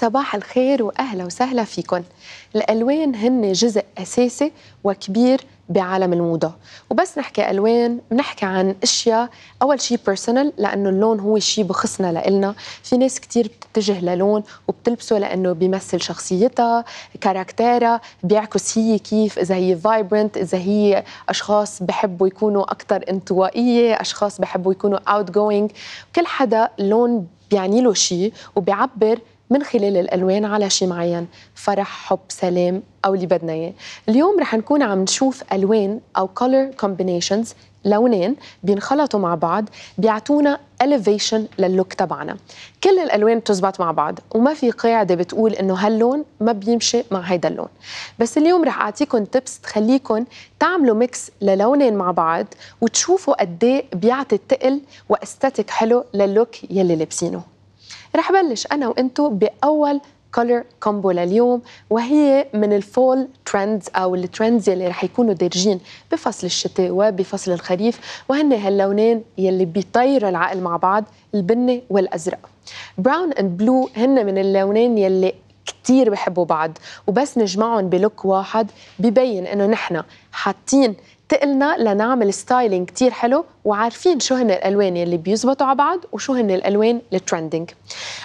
صباح الخير واهلا وسهلا فيكم. الالوان هن جزء اساسي وكبير بعالم الموضة وبس نحكي ألوان بنحكي عن أشياء أول شيء بيرسونال لأنه اللون هو شيء بخصنا لإلنا في ناس كتير بتتجه للون وبتلبسه لأنه بيمثل شخصيتها كاركتيرها بيعكس هي كيف إذا هي فايبرنت إذا هي أشخاص بحبوا يكونوا أكثر انطوائية أشخاص بحبوا يكونوا outgoing كل حدا لون بيعني له شيء وبيعبر من خلال الالوان على شيء معين فرح حب سلام او اللي بدنا اياه اليوم رح نكون عم نشوف الوان او color combinations لونين بينخلطوا مع بعض بيعطونا elevation للوك تبعنا كل الالوان بتزبط مع بعض وما في قاعده بتقول انه هاللون ما بيمشي مع هيدا اللون بس اليوم رح اعطيكم تبس تخليكم تعملوا ميكس للونين مع بعض وتشوفوا قد إيه بيعطي تقل واستاتيك حلو للوك يلي لابسينه رح بلش أنا وإنتو بأول كولر كومبو لليوم وهي من الفول ترندز او الترندز يلي رح يكونوا دارجين بفصل الشتاء وبفصل الخريف وهن هاللونين يلي بيطيروا العقل مع بعض البني والازرق براون اند بلو هن من اللونين يلي كتير بحبوا بعض وبس نجمعهم بلوك واحد ببين انه نحن حاطين تقلنا لنعمل ستايلينج كتير حلو وعارفين شو هن الالوان يلي بيزبطوا على بعض وشو هن الالوان الترندنج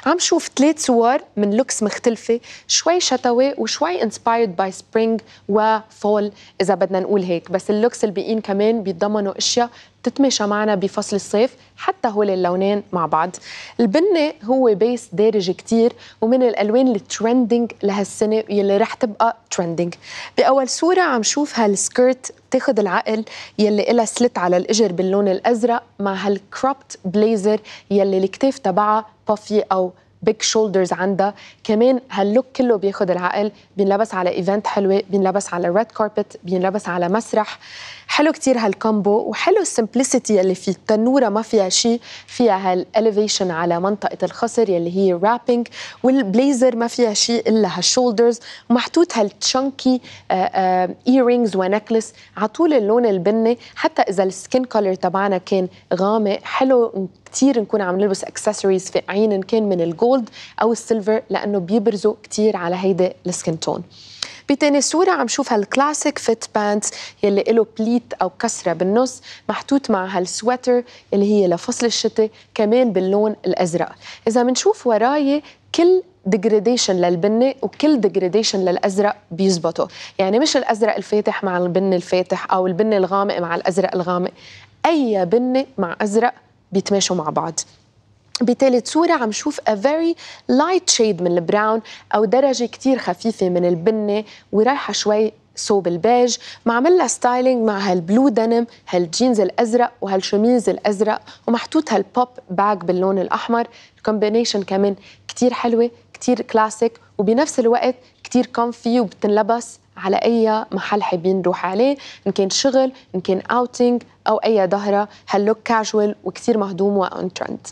عم شوف ثلاث صور من لوكس مختلفه شوي شتوي وشوي انسبايرد باي سبرينج وفول اذا بدنا نقول هيك بس اللوكس الباقيين كمان بيتضمنوا اشياء تتماشى معنا بفصل الصيف حتى هول اللونين مع بعض البني هو بيس دارج كتير ومن الالوان الترندنج لهالسنه يلي رح تبقى ترندنج باول صوره عم شوف هالسكيرت بتاخد العقل يلي إلها سلت على الاجر باللون الازرق مع هالكروبت بليزر يلي الكتاف تبعها بافي او بيك شولدرز عندها كمان هاللوك كله بياخد العقل بينلبس على ايفنت حلوه بينلبس على ريد كاربت بينلبس على مسرح حلو كتير هالكومبو وحلو السمبلسيتي اللي فيه التنوره ما فيها شيء فيها هالاليفيشن على منطقه الخصر يلي هي رابينج والبليزر ما فيها شيء الا هالشولدرز ومحطوط هالتشنكي ايرينجز ونكلس على طول اللون البني حتى اذا السكين كولر تبعنا كان غامق حلو كتير نكون عم نلبس اكسسوارز في عين ان كان من الجولد او السيلفر لانه بيبرزوا كتير على هيدا السكن تون بتاني صورة عم شوف هالكلاسيك فيت بانت يلي له بليت أو كسرة بالنص محطوط مع هالسويتر اللي هي لفصل الشتاء كمان باللون الأزرق إذا منشوف وراي كل ديجريديشن للبني وكل ديجريديشن للازرق بيزبطوا يعني مش الازرق الفاتح مع البني الفاتح او البني الغامق مع الازرق الغامق اي بني مع ازرق بيتماشوا مع بعض بثالث صورة عم شوف a very light shade من البراون أو درجة كتير خفيفة من البني ورايحة شوي صوب البيج مع عملها ستايلينج مع هالبلو دنم هالجينز الازرق وهالشميز الازرق ومحطوط هالبوب باج باللون الاحمر الكومبينيشن كمان كتير حلوه كتير كلاسيك وبنفس الوقت كتير كومفي وبتنلبس على اي محل حابين نروح عليه ان كان شغل ان كان اوتينج او اي ظهره هاللوك كاجوال وكثير مهضوم وان ترند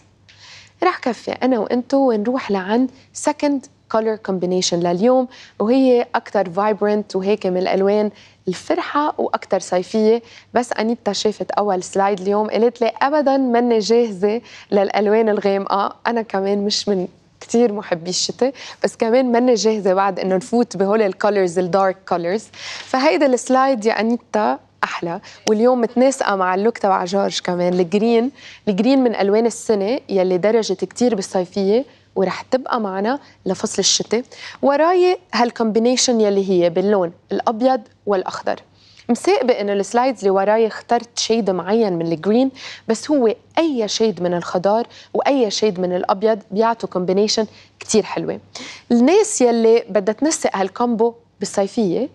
رح كفي انا وانتو ونروح لعند سكند كولر كومبينيشن لليوم وهي اكثر فايبرنت وهيك من الالوان الفرحة وأكثر صيفية بس أنيتا شافت أول سلايد اليوم قالت لي أبدا مني جاهزة للألوان الغامقة أنا كمان مش من كثير محبي الشتاء بس كمان ماني جاهزه بعد انه نفوت بهول الكولرز الدارك كولرز فهيدا السلايد يا انيتا احلى واليوم متناسقه مع اللوك تبع جورج كمان الجرين الجرين من الوان السنه يلي درجت كثير بالصيفيه ورح تبقى معنا لفصل الشتاء وراي هالكومبينيشن يلي هي باللون الابيض والاخضر مساقبة أن السلايدز اللي وراي اخترت شيد معين من الجرين بس هو أي شيد من الخضار وأي شيد من الأبيض بيعطوا كومبينيشن كتير حلوة الناس يلي بدها تنسق هالكومبو بالصيفية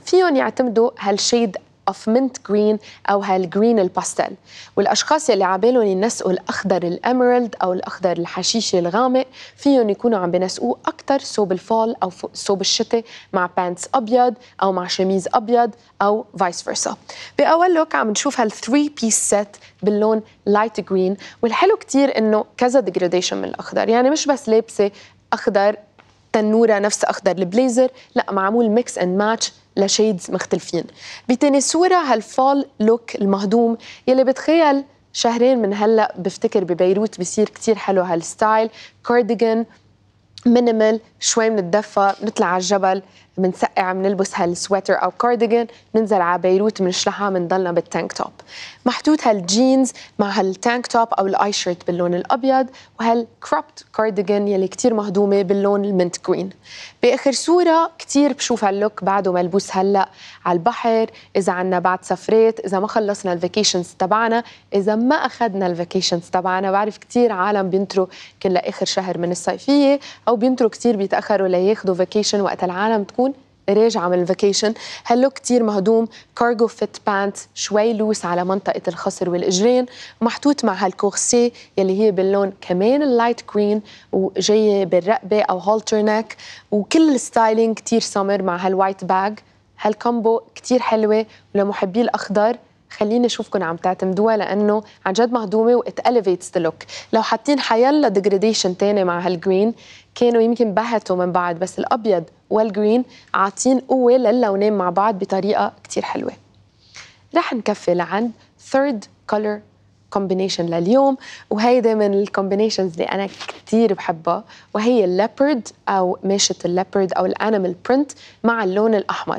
فيهم يعتمدوا هالشيد اوف منت جرين او هالجرين الباستيل والاشخاص اللي عبالهم ينسقوا الاخضر الاميرالد او الاخضر الحشيشي الغامق فيهم يكونوا عم بنسقوه اكثر صوب الفول او صوب الشتاء مع بانتس ابيض او مع شميز ابيض او فايس فيرسا باول لوك عم نشوف هالثري بيس سيت باللون لايت جرين والحلو كثير انه كذا ديجراديشن من الاخضر يعني مش بس لابسه اخضر تنوره نفس اخضر البليزر لا معمول ميكس اند ماتش لشيدز مختلفين صورة هالفول لوك المهضوم يلي بتخيل شهرين من هلا بفتكر ببيروت بصير كتير حلو هالستايل كارديجان مينيمال شوي الدفة بنطلع على الجبل بنسقع بنلبس هالسويتر او كارديجان بننزل على بيروت بنشلحها بنضلنا بالتانك توب محطوط هالجينز مع هالتانك توب او الاي شيرت باللون الابيض وهالكروبت كارديجان يلي كتير مهضومه باللون المنت جرين باخر صوره كتير بشوف هاللوك بعده ملبوس هلا على البحر اذا عنا بعد سفرات اذا ما خلصنا الفيكيشنز تبعنا اذا ما اخذنا الفيكيشنز تبعنا بعرف كتير عالم بينتروا كل اخر شهر من الصيفيه او بينتروا كتير بيتاخروا لياخذوا فيكيشن وقت العالم تكون راجعه من الفاكيشن هاللوك كتير مهضوم كارغو فيت بانت شوي لوس على منطقه الخصر والاجرين محطوط مع هالكورسي يلي هي باللون كمان اللايت كرين وجايه بالرقبه او هالتر نيك وكل الستايلينج كتير سمر مع هالوايت باج هالكومبو كتير حلوه ولمحبي الاخضر خليني اشوفكم عم تعتمدوها لانه عن جد مهضومه واتاليفيتس ذا لوك لو حاطين حيلا ديجريديشن تاني مع هالجرين كانوا يمكن بهتوا من بعض بس الابيض والجرين عاطين قوه للونين مع بعض بطريقه كتير حلوه رح نكفي لعند ثيرد كولر كومبينيشن لليوم وهيدي من الكومبينيشنز اللي انا كثير بحبها وهي الليبرد او ماشة الليبرد او الانيمال برنت مع اللون الاحمر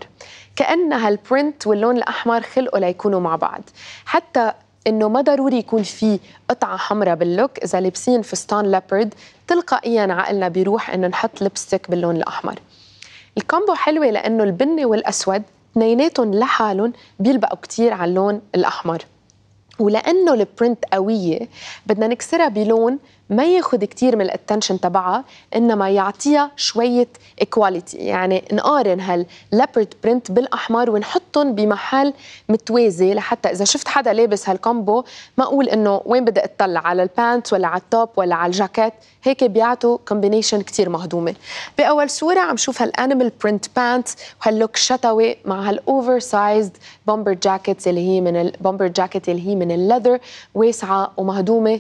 كانها البرنت واللون الاحمر خلقوا ليكونوا مع بعض حتى انه ما ضروري يكون في قطعه حمراء باللوك اذا لابسين فستان ليبرد تلقائيا عقلنا بيروح انه نحط لبستك باللون الاحمر الكومبو حلوه لانه البني والاسود اثنيناتهم لحالهم بيلبقوا كثير على اللون الاحمر ولانه البرنت قويه بدنا نكسرها بلون ما ياخذ كثير من الاتنشن تبعها انما يعطيها شويه ايكواليتي يعني نقارن هالليبرد برنت بالاحمر ونحطهم بمحل متوازي لحتى اذا شفت حدا لابس هالكومبو ما اقول انه وين بدي اطلع على البانت ولا على التوب ولا على الجاكيت هيك بيعطوا كومبينيشن كثير مهضومه باول صوره عم شوف هالانيمال برنت بانت وهاللوك شتوي مع هالاوفر سايزد بومبر جاكيت اللي هي من البومبر جاكيت اللي هي من الليذر واسعه ومهضومه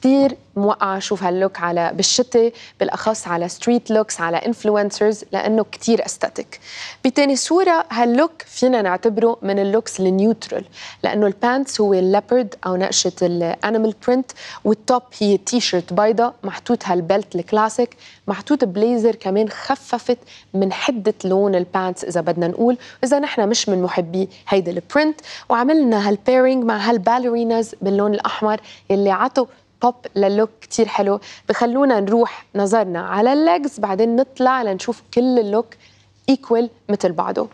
كثير موقعة أشوف هاللوك على بالشتاء بالأخص على ستريت لوكس على إنفلونسرز لأنه كثير أستاتيك بتاني صورة هاللوك فينا نعتبره من اللوكس النيوترال لأنه البانتس هو الليبرد أو نقشة الأنيمال برنت والتوب هي تي شيرت بيضة محطوط هالبلت الكلاسيك محطوط بليزر كمان خففت من حدة لون البانتس إذا بدنا نقول اذا نحن مش من محبي هيدا البرنت وعملنا هالبيرنج مع هالباليريناز باللون الأحمر اللي عطوا بوب للوك كتير حلو بخلونا نروح نظرنا على الليجز بعدين نطلع لنشوف كل اللوك ايكوال مثل بعضه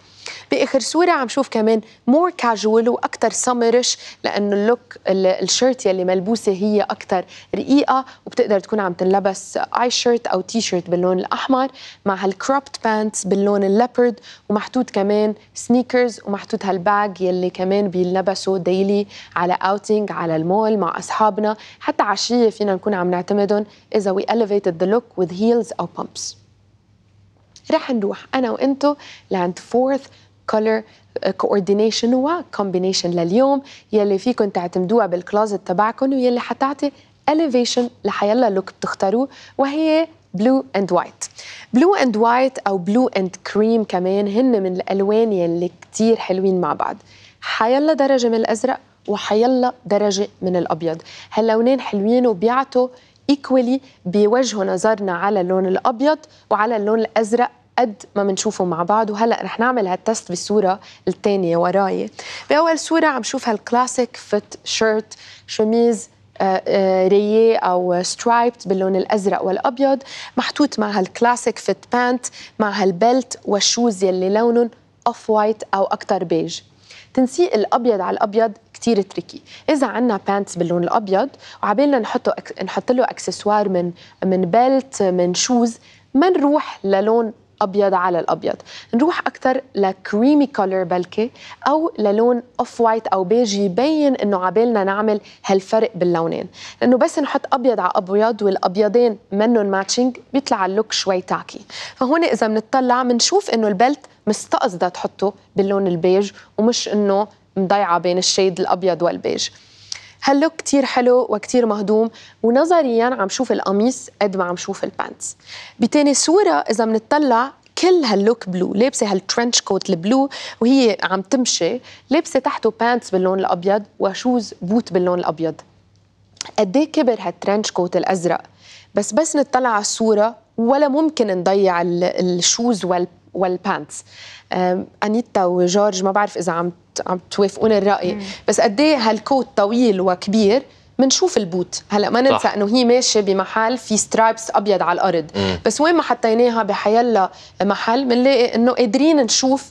باخر صوره عم شوف كمان مور كاجوال واكثر سمرش لانه اللوك الشيرت يلي ملبوسه هي اكثر رقيقه وبتقدر تكون عم تنلبس اي شيرت او تي شيرت باللون الاحمر مع هالكروبت بانتس باللون الليبرد ومحطوط كمان سنيكرز ومحطوط هالباج يلي كمان بيلبسوا ديلي على اوتينج على المول مع اصحابنا حتى عشيه فينا نكون عم نعتمدهم اذا وي elevated ذا لوك with هيلز او pumps رح نروح انا وانتو لعند فورث كولر كوردينيشن uh, و كومبينيشن لليوم يلي فيكم تعتمدوها بالكلازت تبعكم ويلي حتعطي elevation لحيلا لوك بتختاروه وهي بلو اند وايت بلو اند وايت او بلو اند كريم كمان هن من الالوان يلي كتير حلوين مع بعض حيلا درجه من الازرق وحيلا درجه من الابيض هاللونين حلوين وبيعطوا ايكولي بيوجهوا نظرنا على اللون الابيض وعلى اللون الازرق قد ما بنشوفه مع بعض وهلا رح نعمل هالتست بالصوره الثانيه وراي باول صوره عم شوف هالكلاسيك فت شيرت شميز آه، آه، ريي او سترايبت باللون الازرق والابيض محطوط مع هالكلاسيك فت بانت مع هالبلت والشوز يلي لونهم اوف وايت او اكثر بيج تنسيق الابيض على الابيض كتير تريكي اذا عندنا بانتس باللون الابيض وعبالنا نحطه نحط له اكسسوار من من بيلت من شوز ما نروح للون الابيض على الابيض نروح اكثر لكريمي كولر بلكي او للون اوف وايت او بيج يبين انه عبالنا نعمل هالفرق باللونين لانه بس نحط ابيض على ابيض والابيضين منهم ماتشنج بيطلع اللوك شوي تاكي فهون اذا بنطلع بنشوف انه البلت مستقصده تحطه باللون البيج ومش انه مضيعه بين الشيد الابيض والبيج هاللوك كتير حلو وكتير مهضوم ونظريا عم شوف القميص قد ما عم شوف البانتس بتاني صورة إذا بنطلع كل هاللوك بلو لابسه هالترنش كوت البلو وهي عم تمشي لابسه تحته بانتس باللون الابيض وشوز بوت باللون الابيض قد إيه كبر هالترنش كوت الازرق بس بس نطلع على الصوره ولا ممكن نضيع الشوز والبانتس والبانتس انيتا وجورج ما بعرف اذا عم عم توافقون الراي مم. بس قد ايه هالكوت طويل وكبير بنشوف البوت هلا ما ننسى انه هي ماشيه بمحل في سترايبس ابيض على الارض مم. بس وين ما حطيناها بحيلا محل بنلاقي انه قادرين نشوف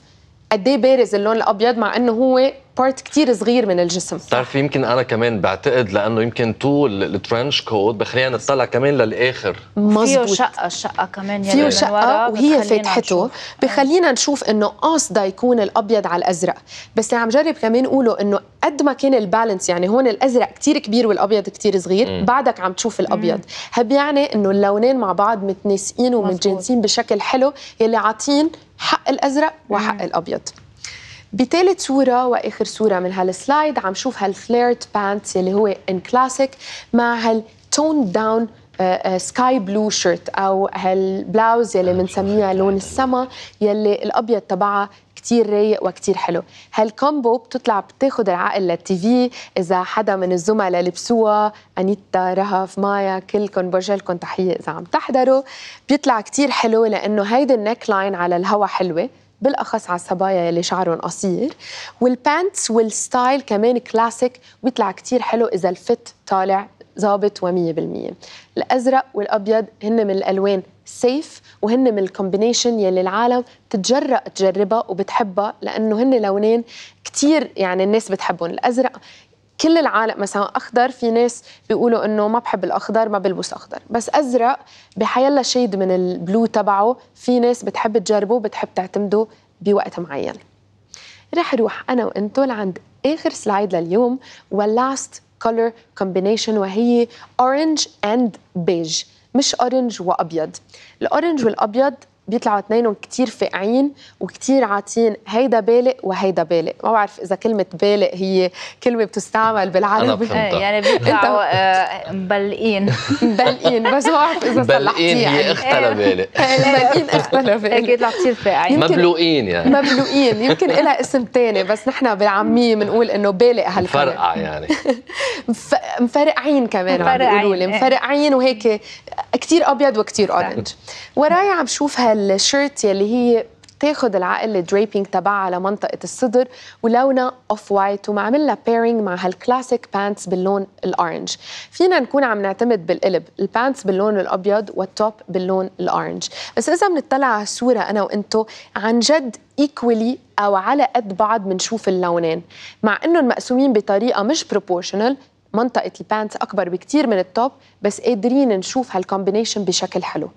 قد ايه بارز اللون الابيض مع انه هو بارت كثير صغير من الجسم بتعرفي يمكن انا كمان بعتقد لانه يمكن طول الترنش كود بخلينا نطلع كمان للاخر مزبوط فيه شقه الشقه كمان فيه شقه وهي فاتحته آه. بخلينا نشوف انه قاصده يكون الابيض على الازرق بس عم جرب كمان قوله انه قد ما كان البالانس يعني هون الازرق كثير كبير والابيض كثير صغير م. بعدك عم تشوف الابيض هب يعني انه اللونين مع بعض متناسقين ومتجانسين بشكل حلو يلي عاطين حق الازرق وحق الابيض بثالث صورة وآخر صورة من هالسلايد عم شوف هالفليرت بانت اللي هو ان كلاسيك مع هالتون داون سكاي بلو شيرت او هالبلاوز يلي آه، بنسميها لون السما يلي الابيض تبعها كتير رايق وكتير حلو هالكومبو بتطلع بتاخد العقل للتيفي اذا حدا من الزملاء لبسوها انيتا رهف مايا كلكم برجلكم تحيه اذا عم تحضروا بيطلع كتير حلو لانه هيدي النيك لاين على الهوا حلوه بالاخص على الصبايا يلي شعرهم قصير والبانتس والستايل كمان كلاسيك بيطلع كتير حلو اذا الفت طالع ظابط و100% الازرق والابيض هن من الالوان سيف وهن من الكومبينيشن يلي العالم بتتجرأ تجربها وبتحبها لانه هن لونين كثير يعني الناس بتحبهم الازرق كل العالم مثلا اخضر في ناس بيقولوا انه ما بحب الاخضر ما بلبس اخضر بس ازرق بحيلا شيد من البلو تبعه في ناس بتحب تجربه بتحب تعتمده بوقت معين رح اروح انا وانتو لعند اخر سلايد لليوم واللاست كولر كومبينيشن وهي اورنج اند بيج مش اورنج وابيض الاورنج والابيض بيطلعوا اثنينهم كتير فاقعين وكتير عاطين هيدا بالق وهيدا بالق ما بعرف اذا كلمه بالق هي كلمه بتستعمل بالعربي أنا إيه، يعني بيطلعوا آه، مبلقين مبلقين بس ما بعرف اذا مبلقين هي يعني. اختها إيه. لبالق مبلقين اختها لبالق هيك بيطلعوا كثير فاقعين مبلوقين يعني مبلوقين يمكن لها اسم ثاني بس نحن بالعاميه بنقول انه بالق هالكلمه مفرقعه يعني مفرقعين كمان مفرقعين إيه. مفرقعين وهيك كتير ابيض وكتير اورنج وراي عم شوف هالشيرت يلي هي تاخد العقل الدريبينج تبعها على منطقة الصدر ولونها اوف وايت ومعمل لها بيرنج مع هالكلاسيك بانتس باللون الاورنج فينا نكون عم نعتمد بالقلب البانتس باللون الابيض والتوب باللون الاورنج بس اذا بنطلع على الصورة انا وانتو عن جد ايكولي او على قد بعض بنشوف اللونين مع انهم مقسومين بطريقه مش بروبورشنال منطقه البانت اكبر بكتير من التوب بس قادرين نشوف هالكومبينيشن بشكل حلو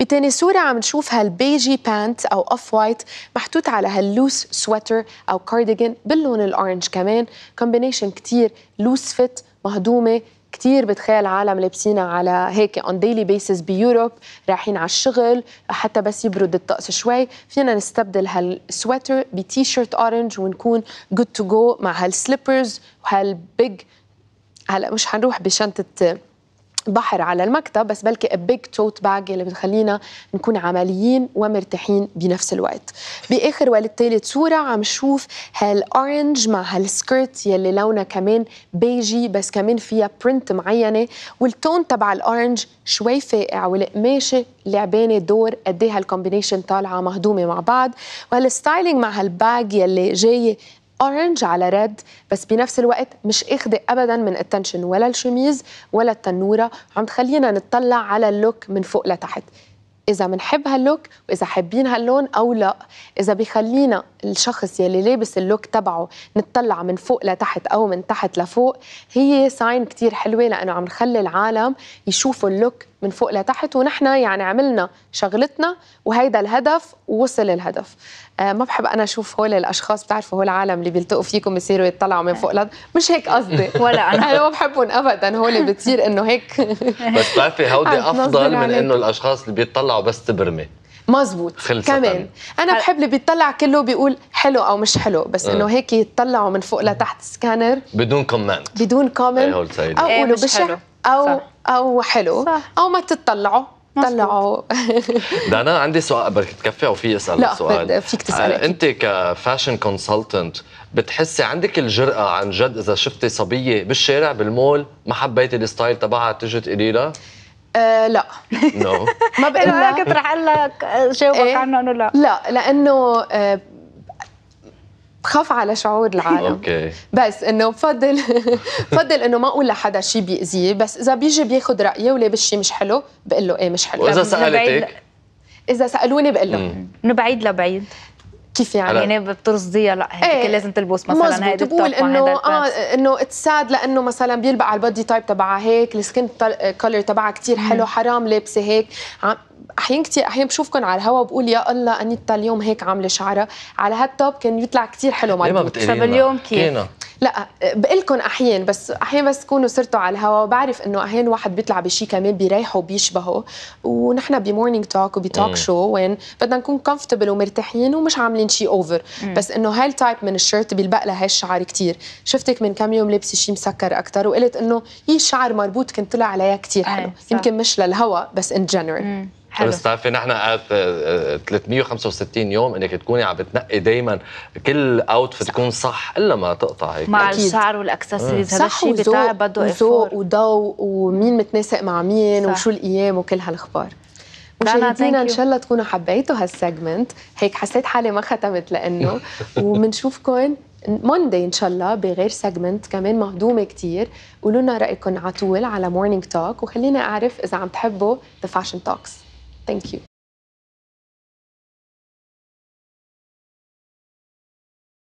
بتاني صورة عم نشوف هالبيجي بانت أو أوف وايت محطوط على هاللوس سويتر أو كارديجان باللون الأورنج كمان كومبينيشن كتير لوس فيت مهضومة كتير بتخيل عالم لابسينها على هيك اون ديلي بيسز بيوروب رايحين على الشغل حتى بس يبرد الطقس شوي فينا نستبدل هالسويتر بتي شيرت اورنج ونكون جود تو جو مع هالسليبرز وهالبيج هلا مش حنروح بشنطه بحر على المكتب بس بلكي بيج توت باج اللي بتخلينا نكون عمليين ومرتاحين بنفس الوقت باخر والثالث صوره عم نشوف هالاورنج مع هالسكيرت يلي لونها كمان بيجي بس كمان فيها برنت معينه والتون تبع الاورنج شوي فاقع والقماشه لعبانه دور قد ايه هالكومبينيشن طالعه مهضومه مع بعض وهالستايلينج مع هالباج يلي جايه اورنج على ريد بس بنفس الوقت مش اخذه ابدا من التنشن ولا الشميز ولا التنوره عم تخلينا نطلع على اللوك من فوق لتحت اذا بنحب هاللوك واذا حابين هاللون او لا اذا بخلينا الشخص يلي لابس اللوك تبعه نطلع من فوق لتحت او من تحت لفوق هي ساين كتير حلوه لانه عم نخلي العالم يشوفوا اللوك من فوق لتحت ونحن يعني عملنا شغلتنا وهيدا الهدف ووصل الهدف آه ما بحب انا اشوف هول الاشخاص بتعرفوا هول العالم اللي بيلتقوا فيكم بيصيروا يطلعوا من آه. فوق لد مش هيك قصدي ولا انا انا ما بحبهم ابدا هول بتصير انه هيك بس بتعرفي هودي افضل من انه الاشخاص اللي بيطلعوا بس تبرمي مزبوط كمان أنا, بحب اللي بيطلع كله بيقول حلو او مش حلو بس آه. انه هيك يطلعوا من فوق لتحت سكانر بدون كومنت بدون كومنت إيه، او إيه، قولوا بشع او او حلو صح. او ما تطلعوا طلعوا دانا عندي سؤال بدك تكفي او في اسال لا سؤال فيك تسالي آه انت كفاشن كونسلتنت بتحسي عندك الجرأة عن جد اذا شفتي صبية بالشارع بالمول ما حبيتي الستايل تبعها تيجي تقولي لها أه لا نو ما بقول لك رح اقول لك جاوبك آه، إيه. عنه انه لا لا لانه آه، بخاف على شعور العالم أوكي. بس انه بفضل بفضل انه ما اقول لحدا شيء بيأذيه بس اذا بيجي بياخذ رايي ولابس شيء مش حلو بقول له ايه مش حلو واذا سالتك اذا سالوني بقول لهم انه بعيد لبعيد كيف يعني؟ يعني بترصديها لا هيك ايه لازم تلبس مثلا هيدي بتقول انه اه انه اتس ساد لانه مثلا بيلبق على البادي تايب تبعها هيك السكن كولر تبعها كثير حلو حرام لابسه هيك احيان كثير احيان بشوفكم على الهواء بقول يا الله انيتا اليوم هيك عامله شعرها على هالتوب كان يطلع كثير حلو مع طب اليوم كيف؟ لا بقلكم احيان بس احيان بس تكونوا صرتوا على الهوا وبعرف انه احيان واحد بيطلع بشيء كمان بيريحه وبيشبهه ونحن بمورنينج توك وبتوك شو وين بدنا نكون كومفورتبل ومرتاحين ومش عاملين شيء اوفر بس انه هالتايب من الشيرت بيلبق لها هالشعر كثير شفتك من كم يوم لابسه شيء مسكر اكثر وقلت انه هي الشعر مربوط كنت طلع عليها كثير حلو يمكن مش للهوا بس ان جنرال حلو. بس تعرفي نحن 365 آه، آه، يوم انك تكوني عم بتنقي دائما كل اوتفيت تكون صح الا ما تقطع هيك مع أكيد. الشعر والاكسسوارز آه. هذا الشيء بتعب بده وذوق وضوء ومين متناسق مع مين صح. وشو الايام وكل هالاخبار مشاهدينا ان شاء الله تكونوا حبيتوا هالسيجمنت هيك حسيت حالي ما ختمت لانه وبنشوفكم موندي ان شاء الله بغير سيجمنت كمان مهضومه كثير قولوا لنا رايكم على طول على مورنينج توك وخليني اعرف اذا عم تحبوا ذا فاشن توكس Thank you.